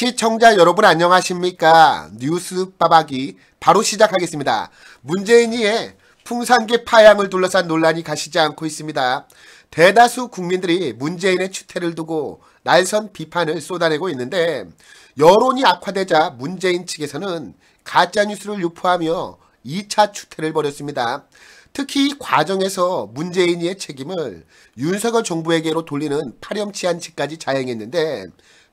시청자 여러분 안녕하십니까 뉴스 빠박이 바로 시작하겠습니다 문재인이의 예, 풍산계 파양을 둘러싼 논란이 가시지 않고 있습니다 대다수 국민들이 문재인의 추태를 두고 날선 비판을 쏟아내고 있는데 여론이 악화되자 문재인 측에서는 가짜뉴스를 유포하며 2차 추태를 벌였습니다 특히 이 과정에서 문재인이의 책임을 윤석열 정부에게로 돌리는 파렴치한 측까지 자행했는데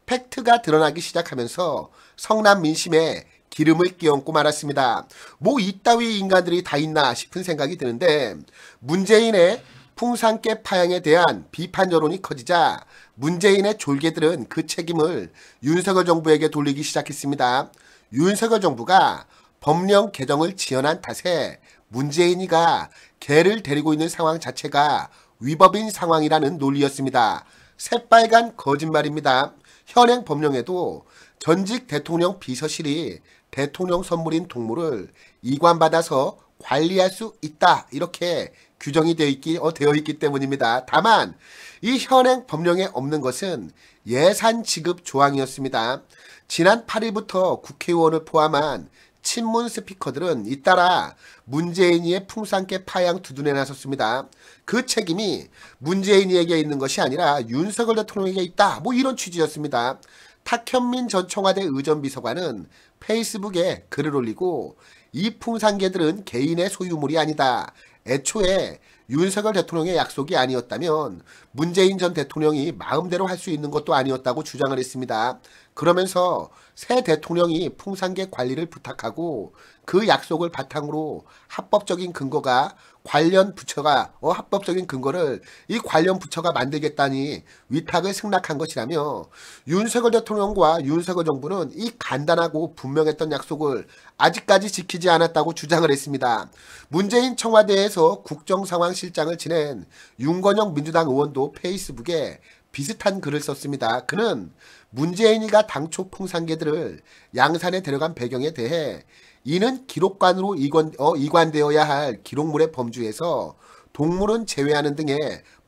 팩트가 드러나기 시작하면서 성남 민심에 기름을 끼얹고 말았습니다. 뭐 이따위 인간들이 다 있나 싶은 생각이 드는데 문재인의 풍산깨 파양에 대한 비판 여론이 커지자 문재인의 졸개들은 그 책임을 윤석열 정부에게 돌리기 시작했습니다. 윤석열 정부가 법령 개정을 지연한 탓에 문재인이가 개를 데리고 있는 상황 자체가 위법인 상황이라는 논리였습니다. 새빨간 거짓말입니다. 현행 법령에도 전직 대통령 비서실이 대통령 선물인 동물을 이관받아서 관리할 수 있다 이렇게 규정이 되어 있기, 어, 되어 있기 때문입니다. 다만 이 현행 법령에 없는 것은 예산 지급 조항이었습니다. 지난 8일부터 국회의원을 포함한 친문 스피커들은 잇따라 문재인이의 풍산께 파양 두둔해 나섰습니다. 그 책임이 문재인이에게 있는 것이 아니라 윤석열 대통령에게 있다. 뭐 이런 취지였습니다. 탁현민 전 청와대 의전비서관은 페이스북에 글을 올리고 이 풍산개들은 개인의 소유물이 아니다. 애초에 윤석열 대통령의 약속이 아니었다면 문재인 전 대통령이 마음대로 할 수 있는 것도 아니었다고 주장을 했습니다. 그러면서 새 대통령이 풍산계 관리를 부탁하고 그 약속을 바탕으로 합법적인 근거가 관련 부처가 어, 합법적인 근거를 이 관련 부처가 만들겠다니 위탁을 승낙한 것이라며 윤석열 대통령과 윤석열 정부는 이 간단하고 분명했던 약속을 아직까지 지키지 않았다고 주장을 했습니다. 문재인 청와대에서 계속 국정상황실장을 지낸 윤건영 민주당 의원도 페이스북에 비슷한 글을 썼습니다. 그는 문재인이가 당초 풍산계들을 양산에 데려간 배경에 대해 이는 기록관으로 이관, 어, 이관되어야 할 기록물의 범주에서 동물은 제외하는 등의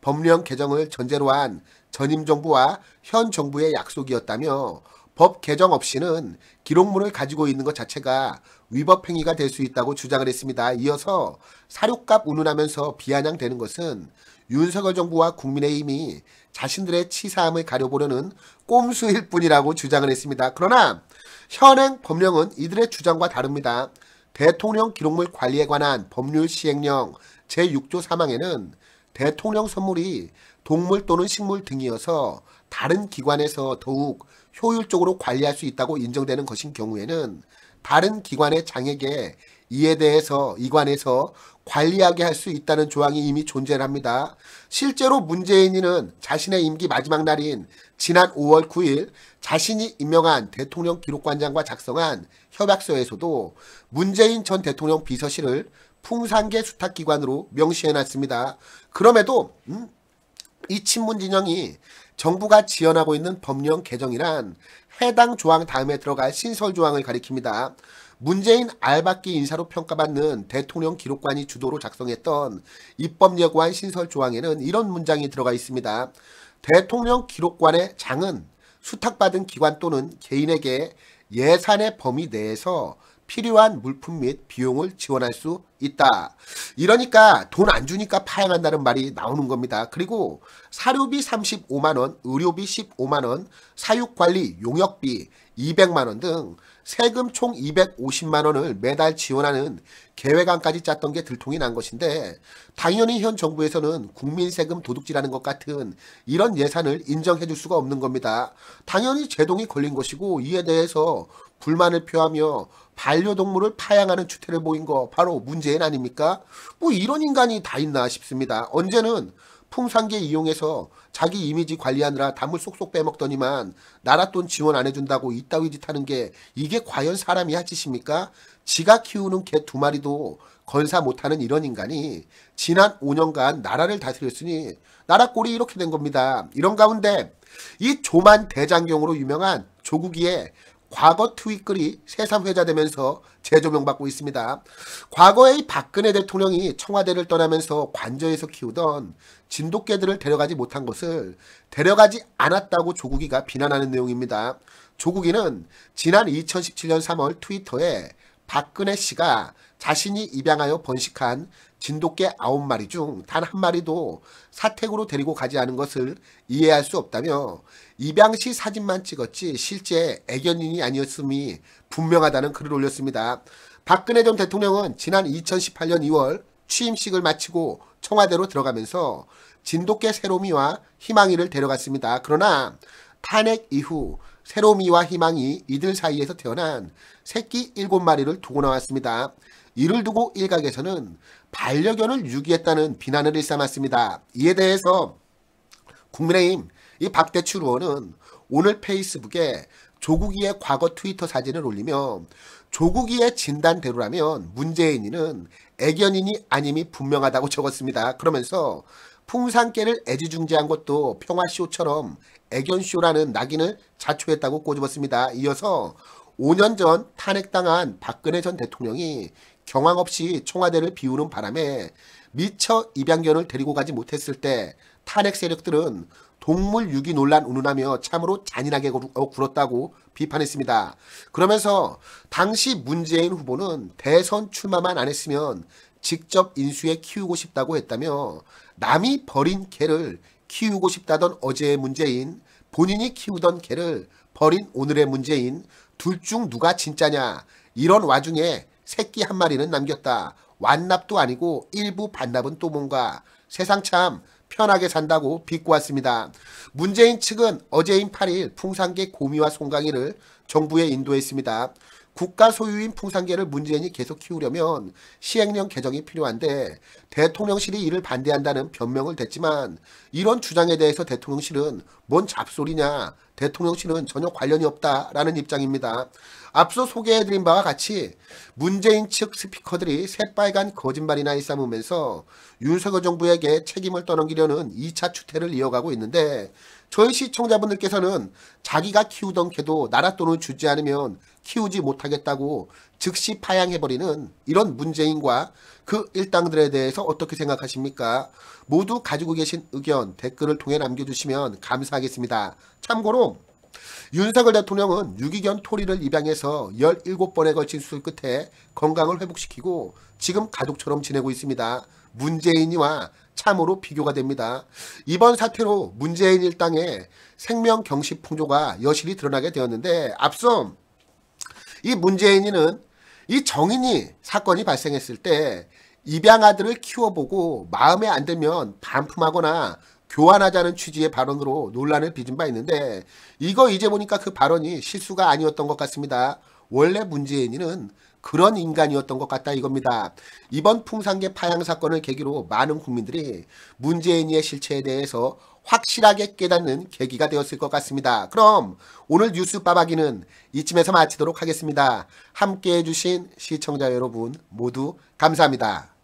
법령 개정을 전제로 한 전임 정부와 현 정부의 약속이었다며 법 개정 없이는 기록물을 가지고 있는 것 자체가 위법 행위가 될 수 있다고 주장을 했습니다. 이어서 사료값 운운하면서 비아냥되는 것은 윤석열 정부와 국민의힘이 자신들의 치사함을 가려보려는 꼼수일 뿐이라고 주장을 했습니다. 그러나 현행 법령은 이들의 주장과 다릅니다. 대통령 기록물 관리에 관한 법률 시행령 제6조 3항에는 대통령 선물이 동물 또는 식물 등이어서 다른 기관에서 더욱 효율적으로 관리할 수 있다고 인정되는 것인 경우에는 다른 기관의 장에게 이에 대해서 이관에서 관리하게 할 수 있다는 조항이 이미 존재합니다. 실제로 문재인이는 자신의 임기 마지막 날인 지난 5월 9일 자신이 임명한 대통령 기록관장과 작성한 협약서에서도 문재인 전 대통령 비서실을 풍산계 수탁기관으로 명시해놨습니다. 그럼에도 음, 이 친문 진영이 정부가 지원하고 있는 법령 개정이란 해당 조항 다음에 들어갈 신설 조항을 가리킵니다. 문재인 알박기 인사로 평가받는 대통령 기록관이 주도로 작성했던 입법 예고안 신설 조항에는 이런 문장이 들어가 있습니다. 대통령 기록관의 장은 수탁받은 기관 또는 개인에게 예산의 범위 내에서 필요한 물품 및 비용을 지원할 수 있다. 이러니까 돈 안 주니까 파행한다는 말이 나오는 겁니다. 그리고 사료비 35만원, 의료비 15만원, 사육관리, 용역비 200만원 등 세금 총 250만원을 매달 지원하는 계획안까지 짰던 게 들통이 난 것인데 당연히 현 정부에서는 국민세금 도둑질하는 것 같은 이런 예산을 인정해 줄 수가 없는 겁니다. 당연히 제동이 걸린 것이고 이에 대해서 불만을 표하며 반려동물을 파양하는 추태를 보인 거 바로 문재인 아닙니까? 뭐 이런 인간이 다 있나 싶습니다. 언제는 풍산계 이용해서 자기 이미지 관리하느라 담을 쏙쏙 빼먹더니만 나라돈 지원 안 해준다고 이따위 짓 하는 게 이게 과연 사람이 할 짓입니까? 지가 키우는 개 두 마리도 건사 못하는 이런 인간이 지난 5년간 나라를 다스렸으니 나라 꼴이 이렇게 된 겁니다. 이런 가운데 이 조만 대장경으로 유명한 조국이의 과거 트윗글이 새삼 회자되면서 재조명받고 있습니다. 과거의 박근혜 대통령이 청와대를 떠나면서 관저에서 키우던 진돗개들을 데려가지 못한 것을 데려가지 않았다고 조국이가 비난하는 내용입니다. 조국이는 지난 2017년 3월 트위터에 박근혜 씨가 자신이 입양하여 번식한 진돗개 9마리 중 단 한 마리도 사택으로 데리고 가지 않은 것을 이해할 수 없다며 입양 시 사진만 찍었지 실제 애견인이 아니었음이 분명하다는 글을 올렸습니다. 박근혜 전 대통령은 지난 2018년 2월 취임식을 마치고 청와대로 들어가면서 진돗개 세로미와 희망이를 데려갔습니다. 그러나 탄핵 이후 새로미와 희망이 이들 사이에서 태어난 새끼 7 마리를 두고 나왔습니다. 이를 두고 일각에서는 반려견을 유기했다는 비난을 일삼았습니다. 이에 대해서 국민의힘 이 박대출 의원은 오늘 페이스북에 조국이의 과거 트위터 사진을 올리며 조국이의 진단대로라면 문재인이는 애견인이 아님이 분명하다고 적었습니다. 그러면서 풍산깨를 애지중지한 것도 평화쇼처럼 애견쇼라는 낙인을 자초했다고 꼬집었습니다. 이어서 5년 전 탄핵당한 박근혜 전 대통령이 경황 없이 청와대를 비우는 바람에 미처 입양견을 데리고 가지 못했을 때 탄핵 세력들은 동물 유기 논란 운운하며 참으로 잔인하게 어, 굴었다고 비판했습니다. 그러면서 당시 문재인 후보는 대선 출마만 안 했으면 직접 인수해 키우고 싶다고 했다며 남이 버린 개를 키우고 싶다던 어제의 문재인, 본인이 키우던 개를 버린 오늘의 문재인, 둘 중 누가 진짜냐. 이런 와중에 새끼 한 마리는 남겼다. 완납도 아니고 일부 반납은 또 뭔가 세상 참 편하게 산다고 비꼬았습니다. 문재인 측은 어제인 8일 풍산계 고미와 송강이를 정부에 인도했습니다. 국가 소유인 풍산계를 문재인이 계속 키우려면 시행령 개정이 필요한데 대통령실이 이를 반대한다는 변명을 댔지만 이런 주장에 대해서 대통령실은 뭔 잡소리냐 대통령실은 전혀 관련이 없다라는 입장입니다. 앞서 소개해드린 바와 같이 문재인 측 스피커들이 새빨간 거짓말이나 일삼으면서 윤석열 정부에게 책임을 떠넘기려는 2차 추태를 이어가고 있는데 저희 시청자분들께서는 자기가 키우던 개도 나라 돈을 주지 않으면 키우지 못하겠다고 즉시 파양해버리는 이런 문재인과 그 일당들에 대해서 어떻게 생각하십니까? 모두 가지고 계신 의견 댓글을 통해 남겨주시면 감사하겠습니다. 참고로 윤석열 대통령은 유기견 토리를 입양해서 17번에 걸친 수술 끝에 건강을 회복시키고 지금 가족처럼 지내고 있습니다. 문재인이와 참으로 비교가 됩니다. 이번 사태로 문재인 일당의 생명 경시 풍조가 여실히 드러나게 되었는데 앞서 이 문재인이는 이 정인이 사건이 발생했을 때 입양아들을 키워보고 마음에 안 들면 반품하거나 교환하자는 취지의 발언으로 논란을 빚은 바 있는데 이거 이제 보니까 그 발언이 실수가 아니었던 것 같습니다. 원래 문재인이는 그런 인간이었던 것 같다 이겁니다. 이번 풍산계 파양 사건을 계기로 많은 국민들이 문재인의 실체에 대해서 확실하게 깨닫는 계기가 되었을 것 같습니다. 그럼 오늘 뉴스 빠박이는 이쯤에서 마치도록 하겠습니다. 함께해 주신 시청자 여러분 모두 감사합니다.